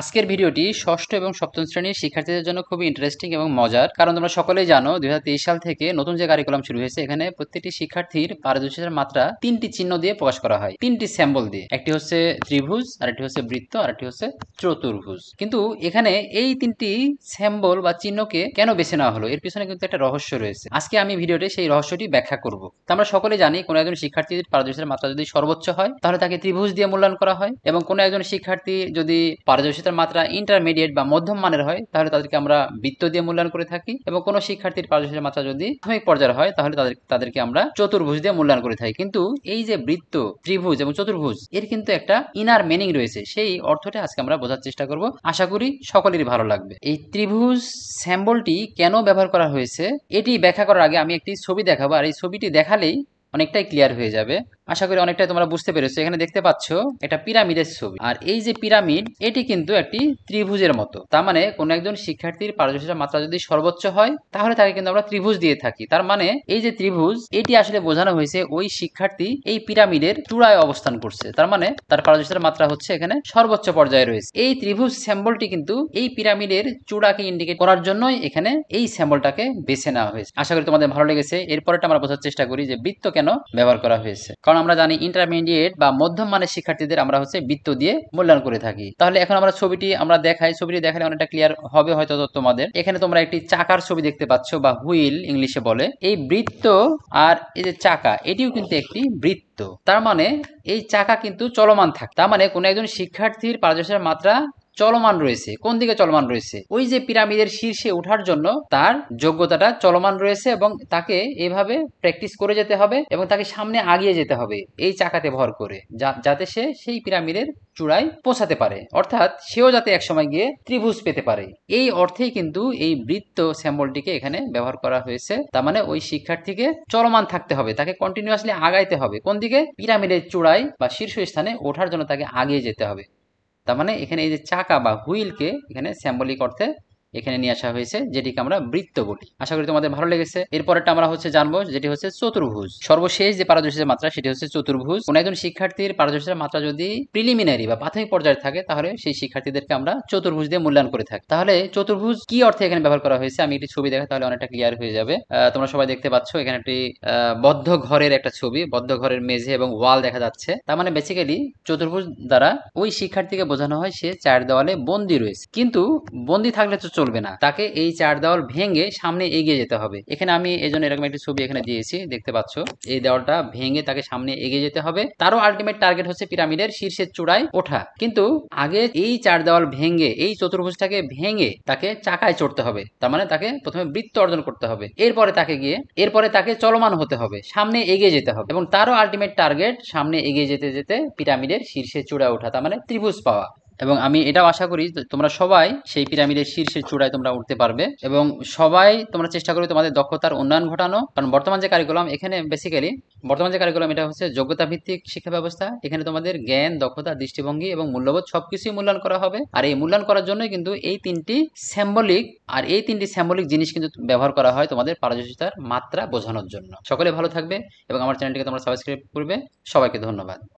আজকের ভিডিওটি ষষ্ঠ এবং সপ্তম শ্রেণীর শিক্ষার্থীদের জন্য খুবই ইন্টারেস্টিং এবং মজার কারণ তোমরা সকলেই জানো দুই সাল থেকে নতুন যে কারিকুলাম শুরু হয়েছে এখানে প্রত্যেকটি শিক্ষার্থীর পারদর্শিতার মাত্রা তিনটি চিহ্ন দিয়ে প্রকাশ করা হয় তিনটি স্যাম্বল দিয়ে একটি হচ্ছে ত্রিভুজ আরেকটি হচ্ছে বৃত্ত আরেকটি হচ্ছে চতুর্ভুজ কিন্তু এখানে এই তিনটি স্যাম্বল বা চিহ্নকে কেন বেছে নেওয়া হলো এর পিছনে কিন্তু একটা রহস্য রয়েছে আজকে আমি ভিডিওতে সেই রহস্যটি ব্যাখ্যা করব তা আমরা সকলে জানি কোনো একজন শিক্ষার্থীর পারদর্শিতার মাত্রা যদি সর্বোচ্চ হয় তাহলে তাকে ত্রিভুজ দিয়ে মূল্যায়ন করা হয় এবং কোনো একজন শিক্ষার্থী যদি পারদর্শী দক্ষতার মাত্রা ইন্টারমিডিয়েট বা মধ্যম মানের হয় তাহলে তাদেরকে আমরা বৃত্ত দিয়ে মূল্যায়ন করে থাকি এবং কোনো শিক্ষার্থীর পারদর্শিতার মাত্রা যদি প্রাথমিক পর্যায়ের হয় তাহলে তাদের তাদেরকে আমরা চতুর্ভুজ দিয়ে মূল্যায়ন করে থাকি কিন্তু এই যে বৃত্ত ত্রিভুজ এবং চতুর্ভুজ এর কিন্তু একটা ইনার মিনিং রয়েছে সেই অর্থটা আজকে আমরা বোঝার চেষ্টা করব আশা করি সকলেরই ভালো লাগবে এই ত্রিভুজ স্যাম্বলটি কেন ব্যবহার করা হয়েছে এটি ব্যাখ্যা করার আগে আমি একটি ছবি দেখাবো আর এই ছবিটি দেখালেই অনেকটাই ক্লিয়ার হয়ে যাবে আশা করি অনেকটাই তোমরা বুঝতে পেরেছো এখানে দেখতে পাচ্ছ এটা পিরামিডের ছবি আর এই যে পিরামিড এটি কিন্তু একটি ত্রিভুজের মতো তার মানে কোনো একজন শিক্ষার্থীর পারদর্শিতার মাত্রা যদি সর্বোচ্চ হয় তাহলে তাকে কিন্তু আমরা ত্রিভুজ দিয়ে থাকি তার মানে এই যে ত্রিভুজ এটি আসলে বোঝানো হয়েছে ওই শিক্ষার্থী এই পিরামিডের চূড়ায় অবস্থান করছে তার মানে তার পারদর্শিতার মাত্রা হচ্ছে এখানে সর্বোচ্চ পর্যায়ে রয়েছে এই ত্রিভুজ স্যাম্বলটি কিন্তু এই পিরামিডের চূড়াকে ইন্ডিকেট করার জন্যই এখানে এই স্যাম্বলটাকে বেছে নেওয়া হয়েছে আশা করি তোমাদের ভালো লেগেছে এরপরটা আমরা বোঝার চেষ্টা করি যে বৃত্ত কেন ব্যবহার করা হয়েছে কারণ আমরা জানি ইন্টারমিডিয়েট বা মধ্যম মানের শিক্ষার্থীদের আমরা হচ্ছে বৃত্ত দিয়ে মূল্যায়ন করে থাকি তাহলে এখন আমরা ছবিটি আমরা দেখাই ছবিটি দেখালে অনেকটা ক্লিয়ার হবে হয়তো তোমাদের এখানে তোমরা একটি চাকার ছবি দেখতে পাচ্ছ বা হুইল ইংলিশে বলে এই বৃত্ত আর এই যে চাকা এটিও কিন্তু একটি বৃত্ত তার মানে এই চাকা কিন্তু চলমান থাকে তার মানে কোনো একজন শিক্ষার্থীর পারদর্শিতার মাত্রা চলমান রয়েছে কোন দিকে চলমান রয়েছে ওই যে পিরামিডের শীর্ষে ওঠার জন্য তার যোগ্যতাটা চলমান রয়েছে এবং তাকে এভাবে প্র্যাকটিস করে যেতে হবে এবং তাকে সামনে আগিয়ে যেতে হবে এই চাকাতে ভর করে যাতে সে সেই পিরামিডের চূড়ায় পৌঁছাতে পারে অর্থাৎ সেও যাতে একসময় গিয়ে ত্রিভুজ পেতে পারে এই অর্থেই কিন্তু এই বৃত্ত স্যাম্বলটিকে এখানে ব্যবহার করা হয়েছে তার মানে ওই শিক্ষার্থীকে চলমান থাকতে হবে তাকে কন্টিনিউয়াসলি আগাইতে হবে কোন দিকে পিরামিডের চূড়ায় বা শীর্ষস্থানে ওঠার জন্য তাকে আগিয়ে যেতে হবে তার মানে এখানে এই যে চাকা বা হুইলকে এখানে স্যাম্বলিক অর্থে এখানে নিয়ে আসা হয়েছে যেটিকে আমরা বৃত্ত বলি আশা করি তোমাদের ভালো লেগেছে এরপরটা আমরা হচ্ছে জানবো যেটি হচ্ছে চতুর্ভুজ সর্বশেষ যে পারদর্শিতার মাত্রা সেটি হচ্ছে চতুর্ভুজ কোন একজন শিক্ষার্থীর পারদর্শিতার মাত্রা যদি প্রিলিমিনারি বা প্রাথমিক পর্যায়ে থাকে তাহলে সেই শিক্ষার্থীদেরকে আমরা চতুর্ভুজ দিয়ে মূল্যায়ন করে থাকি তাহলে চতুর্ভুজ কি অর্থে এখানে ব্যবহার করা হয়েছে আমি একটি ছবি দেখা তাহলে অনেকটা ক্লিয়ার হয়ে যাবে তোমরা সবাই দেখতে পাচ্ছ এখানে একটি বদ্ধ ঘরের একটা ছবি বদ্ধ ঘরের মেঝে এবং ওয়াল দেখা যাচ্ছে তার মানে বেসিক্যালি চতুর্ভুজ দ্বারা ওই শিক্ষার্থীকে বোঝানো হয় সে চার দেওয়ালে বন্দি রয়েছে কিন্তু বন্দি থাকলে তো চলবে না তাকে এই চার দেওয়াল ভেঙে সামনে এগিয়ে যেতে হবে এখানে আমি এই জন্য এরকম একটি ছবি এখানে দিয়েছি দেখতে পাচ্ছ এই দেওয়ালটা ভেঙে তাকে সামনে এগিয়ে যেতে হবে তারও আলটিমেট টার্গেট হচ্ছে পিরামিডের শীর্ষের চূড়ায় ওঠা কিন্তু আগে এই চার দেওয়াল ভেঙে এই চতুর্ভুজটাকে ভেঙে তাকে চাকায় চড়তে হবে তার মানে তাকে প্রথমে বৃত্ত অর্জন করতে হবে এরপরে তাকে গিয়ে এরপরে তাকে চলমান হতে হবে সামনে এগিয়ে যেতে হবে এবং তারও আলটিমেট টার্গেট সামনে এগিয়ে যেতে যেতে পিরামিডের শীর্ষে চূড়ায় ওঠা তার মানে ত্রিভুজ পাওয়া এবং আমি এটাও আশা করি তোমরা সবাই সেই পিরামিডের শীর্ষের চূড়ায় তোমরা উঠতে পারবে এবং সবাই তোমরা চেষ্টা করবে তোমাদের দক্ষতার উন্নয়ন ঘটানো কারণ বর্তমান যে কারিকুলাম এখানে বেসিক্যালি বর্তমান যে কারিকুলাম এটা হচ্ছে যোগ্যতা ভিত্তিক শিক্ষা ব্যবস্থা এখানে তোমাদের জ্ঞান দক্ষতা দৃষ্টিভঙ্গি এবং মূল্যবোধ সবকিছুই মূল্যায়ন করা হবে আর এই মূল্যায়ন করার জন্যই কিন্তু এই তিনটি স্যাম্বলিক আর এই তিনটি স্যাম্বলিক জিনিস কিন্তু ব্যবহার করা হয় তোমাদের পারদর্শিতার মাত্রা বোঝানোর জন্য সকলে ভালো থাকবে এবং আমার চ্যানেলটিকে তোমরা সাবস্ক্রাইব করবে সবাইকে ধন্যবাদ